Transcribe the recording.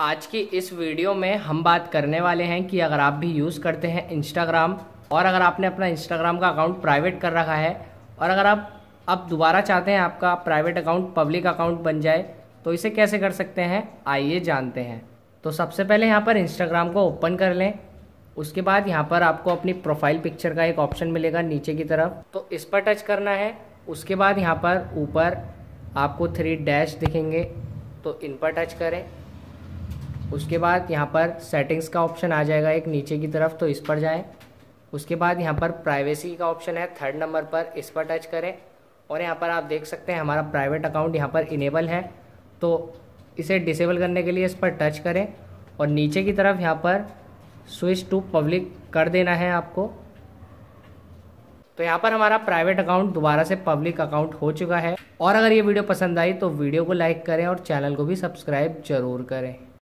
आज की इस वीडियो में हम बात करने वाले हैं कि अगर आप भी यूज़ करते हैं इंस्टाग्राम और अगर आपने अपना इंस्टाग्राम का अकाउंट प्राइवेट कर रखा है और अगर आप अब दोबारा चाहते हैं आपका प्राइवेट अकाउंट पब्लिक अकाउंट बन जाए तो इसे कैसे कर सकते हैं आइए जानते हैं तो सबसे पहले यहाँ पर इंस्टाग्राम को ओपन कर लें उसके बाद यहाँ पर आपको अपनी प्रोफाइल पिक्चर का एक ऑप्शन मिलेगा नीचे की तरफ तो इस पर टच करना है उसके बाद यहाँ पर ऊपर आपको थ्री डैश दिखेंगे तो इन पर टच करें उसके बाद यहाँ पर सेटिंग्स का ऑप्शन आ जाएगा एक नीचे की तरफ तो इस पर जाएं उसके बाद यहाँ पर प्राइवेसी का ऑप्शन है थर्ड नंबर पर इस पर टच करें और यहाँ पर आप देख सकते हैं हमारा प्राइवेट अकाउंट यहाँ पर इनेबल है तो इसे डिसेबल करने के लिए इस पर टच करें और नीचे की तरफ यहाँ पर स्विच टू पब्लिक कर देना है आपको तो यहाँ पर हमारा प्राइवेट अकाउंट दोबारा से पब्लिक अकाउंट हो चुका है और अगर ये वीडियो पसंद आई तो वीडियो को लाइक करें और चैनल को भी सब्सक्राइब जरूर करें